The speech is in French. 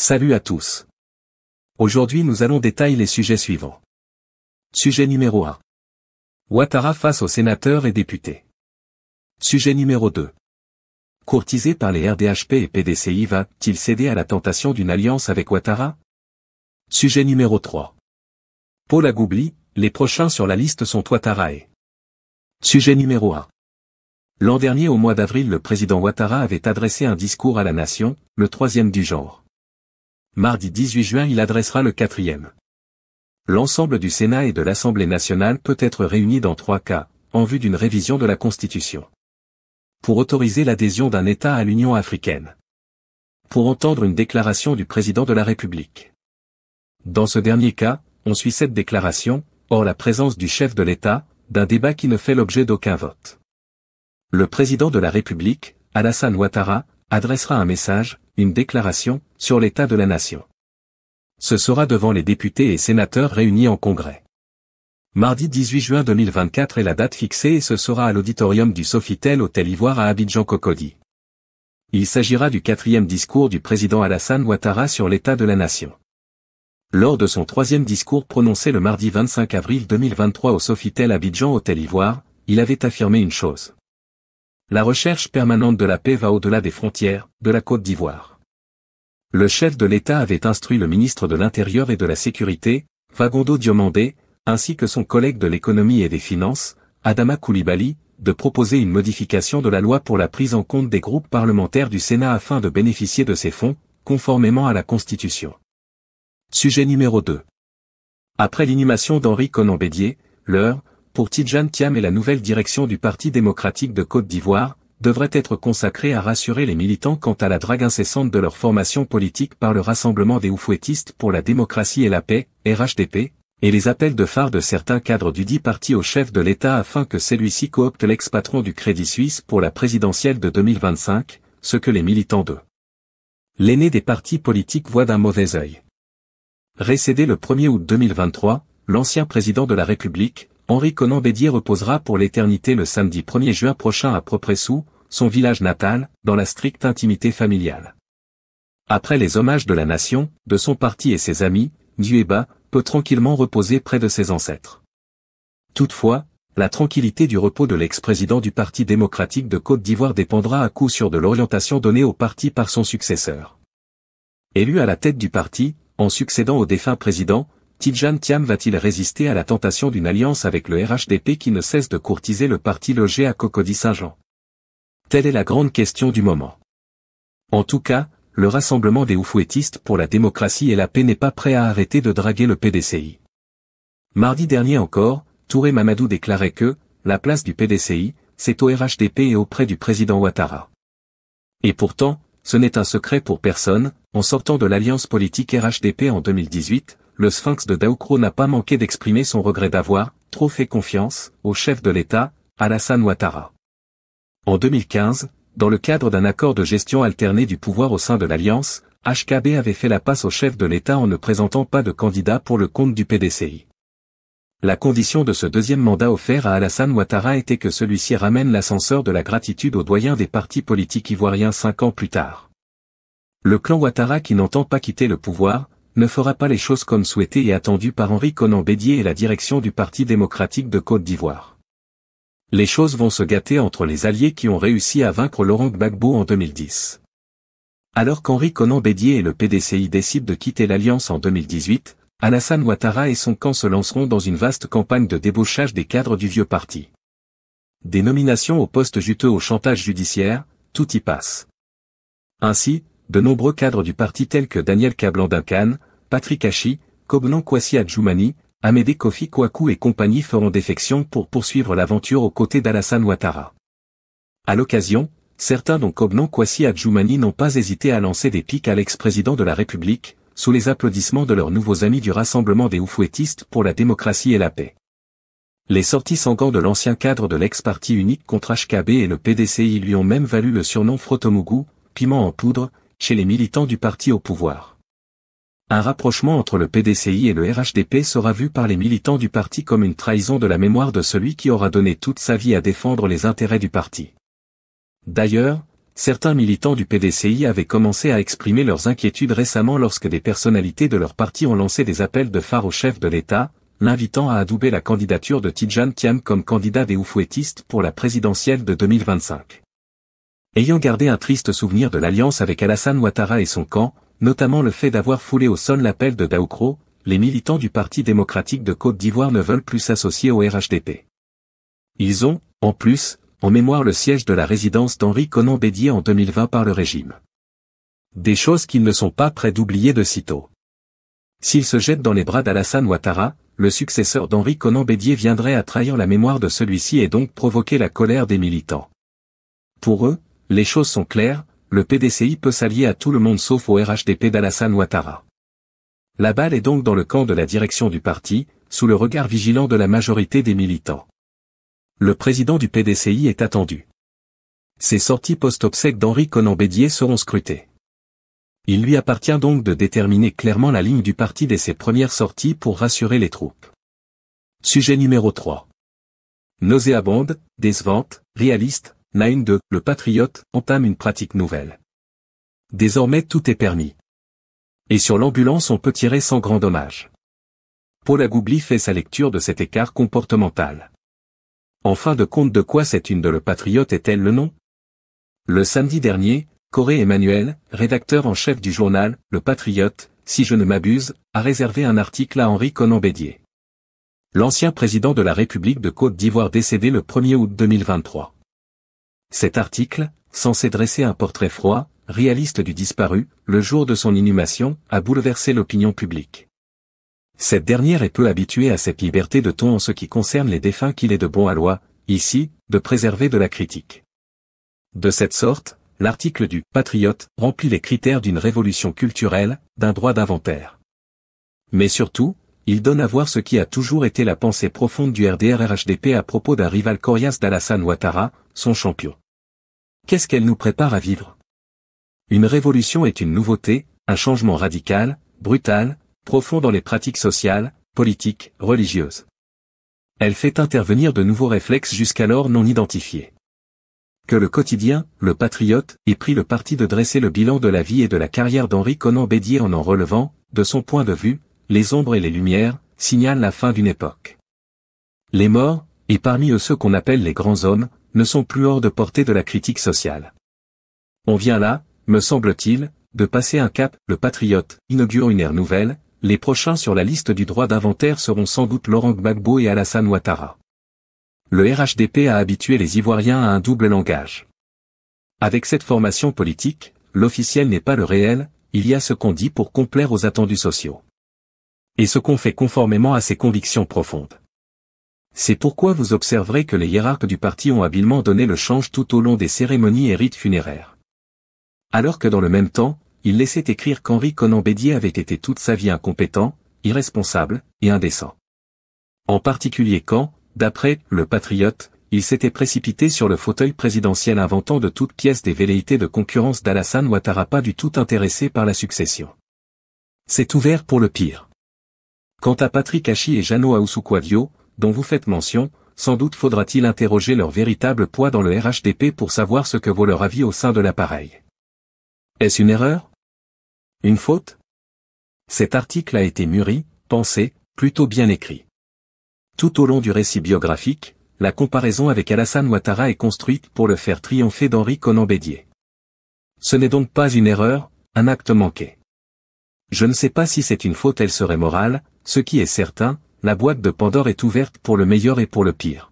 Salut à tous. Aujourd'hui nous allons détailler les sujets suivants. Sujet numéro 1. Ouattara face aux sénateurs et députés. Sujet numéro 2. Courtisé par les RDHP et PDCI va-t-il céder à la tentation d'une alliance avec Ouattara Sujet numéro 3. Paul Agoubli, les prochains sur la liste sont Ouattara et... Sujet numéro 1. L'an dernier au mois d'avril le président Ouattara avait adressé un discours à la nation, le troisième du genre mardi 18 juin il adressera le quatrième. L'ensemble du Sénat et de l'Assemblée nationale peut être réuni dans trois cas, en vue d'une révision de la Constitution. Pour autoriser l'adhésion d'un État à l'Union africaine. Pour entendre une déclaration du Président de la République. Dans ce dernier cas, on suit cette déclaration, hors la présence du chef de l'État, d'un débat qui ne fait l'objet d'aucun vote. Le Président de la République, Alassane Ouattara, adressera un message, une déclaration, sur l'état de la nation. Ce sera devant les députés et sénateurs réunis en Congrès. Mardi 18 juin 2024 est la date fixée et ce sera à l'auditorium du Sofitel Hôtel Ivoire à Abidjan-Cocody. Il s'agira du quatrième discours du président Alassane Ouattara sur l'état de la nation. Lors de son troisième discours prononcé le mardi 25 avril 2023 au Sofitel Abidjan Hôtel Ivoire, il avait affirmé une chose la recherche permanente de la paix va au-delà des frontières, de la Côte d'Ivoire. Le chef de l'État avait instruit le ministre de l'Intérieur et de la Sécurité, Vagondo Diomandé, ainsi que son collègue de l'économie et des finances, Adama Koulibaly, de proposer une modification de la loi pour la prise en compte des groupes parlementaires du Sénat afin de bénéficier de ces fonds, conformément à la Constitution. Sujet numéro 2. Après l'inhumation d'Henri Conan Bédier, l'heure, pour Tidjane Thiam et la nouvelle direction du Parti démocratique de Côte d'Ivoire, devrait être consacrée à rassurer les militants quant à la drague incessante de leur formation politique par le Rassemblement des Oufouettistes pour la démocratie et la paix, RHDP, et les appels de phare de certains cadres du dit parti au chef de l'État afin que celui-ci coopte l'ex-patron du Crédit Suisse pour la présidentielle de 2025, ce que les militants de l'aîné des partis politiques voient d'un mauvais œil. Récédé le 1er août 2023, l'ancien président de la République, Henri Conan Bédier reposera pour l'éternité le samedi 1er juin prochain à Propressou, son village natal, dans la stricte intimité familiale. Après les hommages de la nation, de son parti et ses amis, Dieuba peut tranquillement reposer près de ses ancêtres. Toutefois, la tranquillité du repos de l'ex-président du Parti démocratique de Côte d'Ivoire dépendra à coup sûr de l'orientation donnée au parti par son successeur. Élu à la tête du parti, en succédant au défunt président, Tidjane Tiam va-t-il résister à la tentation d'une alliance avec le RHDP qui ne cesse de courtiser le parti logé à Cocody-Saint-Jean Telle est la grande question du moment. En tout cas, le rassemblement des oufouettistes pour la démocratie et la paix n'est pas prêt à arrêter de draguer le PDCI. Mardi dernier encore, Touré Mamadou déclarait que, la place du PDCI, c'est au RHDP et auprès du président Ouattara. Et pourtant, ce n'est un secret pour personne, en sortant de l'alliance politique RHDP en 2018, le sphinx de Daoukro n'a pas manqué d'exprimer son regret d'avoir, trop fait confiance, au chef de l'État, Alassane Ouattara. En 2015, dans le cadre d'un accord de gestion alternée du pouvoir au sein de l'Alliance, HKB avait fait la passe au chef de l'État en ne présentant pas de candidat pour le compte du PDCI. La condition de ce deuxième mandat offert à Alassane Ouattara était que celui-ci ramène l'ascenseur de la gratitude aux doyens des partis politiques ivoiriens cinq ans plus tard. Le clan Ouattara qui n'entend pas quitter le pouvoir, ne fera pas les choses comme souhaité et attendu par Henri Conan Bédier et la direction du Parti démocratique de Côte d'Ivoire. Les choses vont se gâter entre les alliés qui ont réussi à vaincre Laurent Gbagbo en 2010. Alors qu'Henri Conan Bédier et le PDCI décident de quitter l'alliance en 2018, Alassane Ouattara et son camp se lanceront dans une vaste campagne de débauchage des cadres du vieux parti. Des nominations au poste juteux au chantage judiciaire, tout y passe. Ainsi, de nombreux cadres du parti tels que Daniel Cablan-Duncan, Patrick Hachi, Kobnan Kwasi Adjoumani, Amédé Kofi Kwaku et compagnie feront défection pour poursuivre l'aventure aux côtés d'Alassane Ouattara. À l'occasion, certains dont Kobnan Kwasi Adjoumani n'ont pas hésité à lancer des piques à l'ex-président de la République, sous les applaudissements de leurs nouveaux amis du Rassemblement des Oufouettistes pour la démocratie et la paix. Les sorties sanglantes de l'ancien cadre de l'ex-parti unique contre HKB et le PDCI lui ont même valu le surnom Frotomougou, piment en poudre, chez les militants du parti au pouvoir. Un rapprochement entre le PDCI et le RHDP sera vu par les militants du parti comme une trahison de la mémoire de celui qui aura donné toute sa vie à défendre les intérêts du parti. D'ailleurs, certains militants du PDCI avaient commencé à exprimer leurs inquiétudes récemment lorsque des personnalités de leur parti ont lancé des appels de phare au chef de l'État, l'invitant à adouber la candidature de Tidjane Thiam comme candidat des oufouettistes pour la présidentielle de 2025. Ayant gardé un triste souvenir de l'alliance avec Alassane Ouattara et son camp, notamment le fait d'avoir foulé au sol l'appel de Daoukro, les militants du Parti démocratique de Côte d'Ivoire ne veulent plus s'associer au RHDP. Ils ont, en plus, en mémoire le siège de la résidence d'Henri Conan Bédier en 2020 par le régime. Des choses qu'ils ne sont pas prêts d'oublier de sitôt. S'ils se jettent dans les bras d'Alassane Ouattara, le successeur d'Henri Conan Bédier viendrait à trahir la mémoire de celui-ci et donc provoquer la colère des militants. Pour eux, les choses sont claires, le PDCI peut s'allier à tout le monde sauf au RHDP d'Alassane Ouattara. La balle est donc dans le camp de la direction du parti, sous le regard vigilant de la majorité des militants. Le président du PDCI est attendu. Ses sorties post-obsèques d'Henri Conan Bédier seront scrutées. Il lui appartient donc de déterminer clairement la ligne du parti dès ses premières sorties pour rassurer les troupes. Sujet numéro 3. Nauséabonde, décevante, réaliste, Naïn de « Le Patriote » entame une pratique nouvelle. Désormais tout est permis. Et sur l'ambulance on peut tirer sans grand dommage. Paul Agoubli fait sa lecture de cet écart comportemental. En fin de compte de quoi cette une de Le Patriote est-elle le nom Le samedi dernier, Corée Emmanuel, rédacteur en chef du journal Le Patriote, si je ne m'abuse, a réservé un article à Henri Conan Bédier. L'ancien président de la République de Côte d'Ivoire décédé le 1er août 2023. Cet article, censé dresser un portrait froid, réaliste du disparu, le jour de son inhumation, a bouleversé l'opinion publique. Cette dernière est peu habituée à cette liberté de ton en ce qui concerne les défunts qu'il est de bon à loi, ici, de préserver de la critique. De cette sorte, l'article du Patriote remplit les critères d'une révolution culturelle, d'un droit d'inventaire. Mais surtout, il donne à voir ce qui a toujours été la pensée profonde du RDR-RHDP à propos d'un rival coriace d'Alassane Ouattara, son champion. Qu'est-ce qu'elle nous prépare à vivre Une révolution est une nouveauté, un changement radical, brutal, profond dans les pratiques sociales, politiques, religieuses. Elle fait intervenir de nouveaux réflexes jusqu'alors non identifiés. Que le quotidien, le patriote, ait pris le parti de dresser le bilan de la vie et de la carrière d'Henri Conan Bédier en en relevant, de son point de vue, les ombres et les lumières, signale la fin d'une époque. Les morts, et parmi eux ceux qu'on appelle les grands hommes, ne sont plus hors de portée de la critique sociale. On vient là, me semble-t-il, de passer un cap, le patriote inaugure une ère nouvelle, les prochains sur la liste du droit d'inventaire seront sans doute Laurent Gbagbo et Alassane Ouattara. Le RHDP a habitué les Ivoiriens à un double langage. Avec cette formation politique, l'officiel n'est pas le réel, il y a ce qu'on dit pour complaire aux attendus sociaux. Et ce qu'on fait conformément à ses convictions profondes. C'est pourquoi vous observerez que les hiérarques du parti ont habilement donné le change tout au long des cérémonies et rites funéraires. Alors que dans le même temps, ils laissait écrire qu'Henri Conan Bédier avait été toute sa vie incompétent, irresponsable et indécent. En particulier quand, d'après Le Patriote, il s'était précipité sur le fauteuil présidentiel inventant de toutes pièces des velléités de concurrence d'Alassane Ouattara pas du tout intéressé par la succession. C'est ouvert pour le pire. Quant à Patrick Hachi et Janoa dont vous faites mention, sans doute faudra-t-il interroger leur véritable poids dans le RHDP pour savoir ce que vaut leur avis au sein de l'appareil. Est-ce une erreur Une faute Cet article a été mûri, pensé, plutôt bien écrit. Tout au long du récit biographique, la comparaison avec Alassane Ouattara est construite pour le faire triompher d'Henri Conan Bédier. Ce n'est donc pas une erreur, un acte manqué. Je ne sais pas si c'est une faute elle serait morale, ce qui est certain, la boîte de Pandore est ouverte pour le meilleur et pour le pire.